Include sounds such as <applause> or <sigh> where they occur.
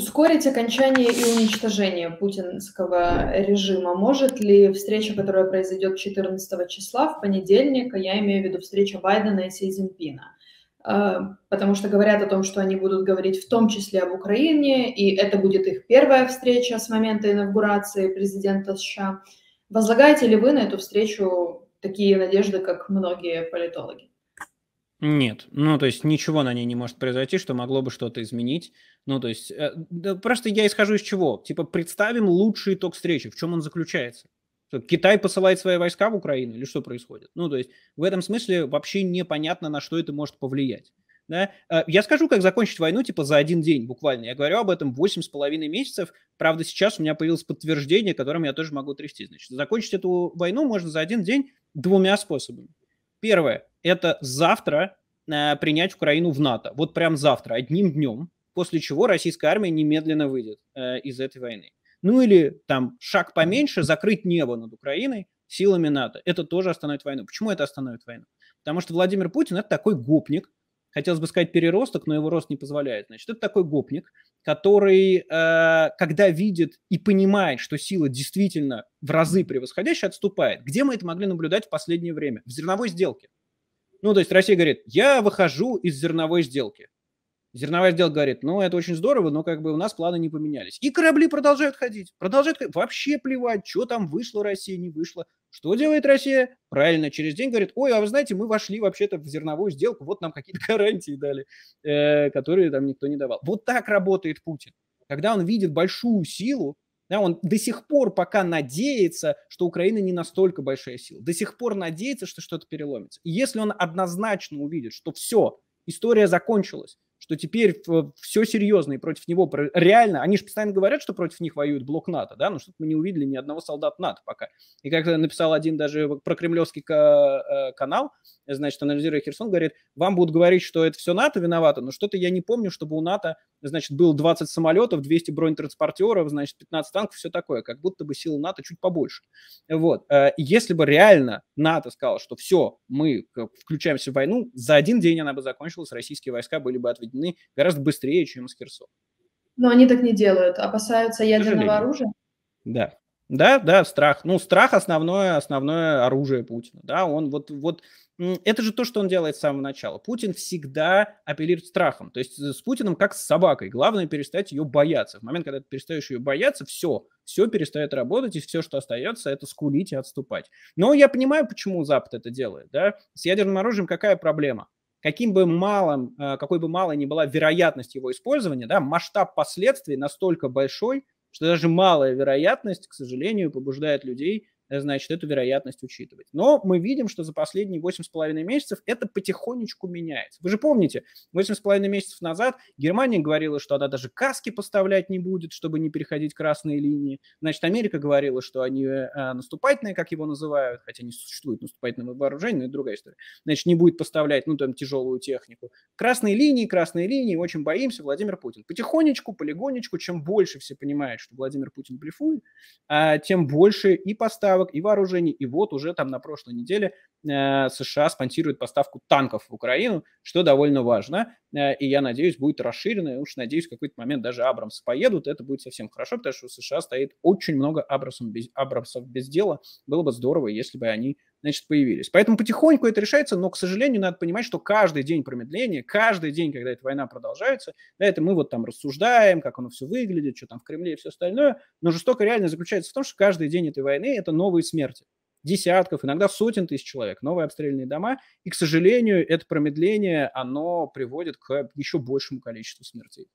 Ускорить окончание и уничтожение путинского режима может ли встреча, которая произойдет 14 числа в понедельник, а я имею в виду встреча Байдена и Си Цзиньпина, а, потому что говорят о том, что они будут говорить в том числе об Украине, и это будет их первая встреча с момента инаугурации президента США. Возлагаете ли вы на эту встречу такие надежды, как многие политологи? Нет, ну то есть ничего на ней не может произойти, что могло бы что-то изменить. Ну то есть э, да, просто я исхожу из чего? Типа представим лучший итог встречи, в чем он заключается? Что, Китай посылает свои войска в Украину или что происходит? Ну то есть в этом смысле вообще непонятно, на что это может повлиять. Да? Э, я скажу, как закончить войну, типа, за один день буквально. Я говорю об этом 8,5 месяцев. Правда, сейчас у меня появилось подтверждение, которым я тоже могу трясти. Значит, закончить эту войну можно за один день двумя способами. Первое это завтра э, принять Украину в НАТО. Вот прям завтра, одним днем, после чего российская армия немедленно выйдет э, из этой войны. Ну или там шаг поменьше, закрыть небо над Украиной силами НАТО. Это тоже остановит войну. Почему это остановит войну? Потому что Владимир Путин это такой гопник, хотелось бы сказать переросток, но его рост не позволяет. Значит, это такой гопник, который, э, когда видит и понимает, что сила действительно в разы превосходящая, отступает. Где мы это могли наблюдать в последнее время? В зерновой сделке. Ну, то есть Россия говорит, я выхожу из зерновой сделки. Зерновая сделка говорит, ну, это очень здорово, но как бы у нас планы не поменялись. И корабли продолжают ходить, продолжают ходить. Вообще плевать, что там вышло Россия, не вышло. Что делает Россия? Правильно, через день говорит, ой, а вы знаете, мы вошли вообще-то в зерновую сделку, вот нам какие-то <laughs> гарантии дали, э, которые там никто не давал. Вот так работает Путин. Когда он видит большую силу, да, он до сих пор пока надеется, что Украина не настолько большая сила. До сих пор надеется, что что-то переломится. И если он однозначно увидит, что все, история закончилась, что теперь все серьезно и против него реально, они же постоянно говорят, что против них воюет блок НАТО, да, но ну, что-то мы не увидели ни одного солдата НАТО пока. И как написал один даже про кремлевский э, канал, значит, анализируя Херсон, говорит, вам будут говорить, что это все НАТО виновато, но что-то я не помню, чтобы у НАТО значит, было 20 самолетов, 200 бронетранспортеров, значит, 15 танков, все такое, как будто бы силы НАТО чуть побольше. Вот. Э, если бы реально НАТО сказал, что все, мы включаемся в войну, за один день она бы закончилась, российские войска были бы отведены гораздо быстрее, чем из Херсона. Но они так не делают, опасаются ядерного оружия. Да. Да, да, страх. Ну, страх основное, основное оружие Путина. Да, он вот, вот это же то, что он делает с самого начала. Путин всегда апеллирует страхом. То есть с Путиным как с собакой. Главное перестать ее бояться. В момент, когда ты перестаешь ее бояться, все, все перестает работать, и все, что остается, это скулить и отступать. Но я понимаю, почему Запад это делает. Да? С ядерным оружием какая проблема? каким бы малым, э, какой бы малой ни была вероятность его использования, да, масштаб последствий настолько большой, что даже малая вероятность, к сожалению, побуждает людей значит, эту вероятность учитывать. Но мы видим, что за последние 8,5 месяцев это потихонечку меняется. Вы же помните, 8,5 месяцев назад Германия говорила, что она даже каски поставлять не будет, чтобы не переходить красные линии. Значит, Америка говорила, что они э, наступательные, как его называют, хотя не существует наступательного вооружения, но это другая история. Значит, не будет поставлять, ну, там, тяжелую технику. Красные линии, красные линии, очень боимся, Владимир Путин. Потихонечку, полигонечку, чем больше все понимают, что Владимир Путин блефует, а, тем больше и поставок поставок и вооружений. И вот уже там на прошлой неделе э, США спонсируют поставку танков в Украину, что довольно важно. Э, и я надеюсь, будет расширено. И уж надеюсь, в какой-то момент даже Абрамс поедут. Это будет совсем хорошо, потому что у США стоит очень много Абрамсов без, Абрамсов без дела. Было бы здорово, если бы они значит, появились. Поэтому потихоньку это решается, но, к сожалению, надо понимать, что каждый день промедления, каждый день, когда эта война продолжается, да, это мы вот там рассуждаем, как оно все выглядит, что там в Кремле и все остальное, но жестоко реальность заключается в том, что каждый день этой войны – это новые смерти десятков, иногда сотен тысяч человек, новые обстрельные дома. И, к сожалению, это промедление, оно приводит к еще большему количеству смертей.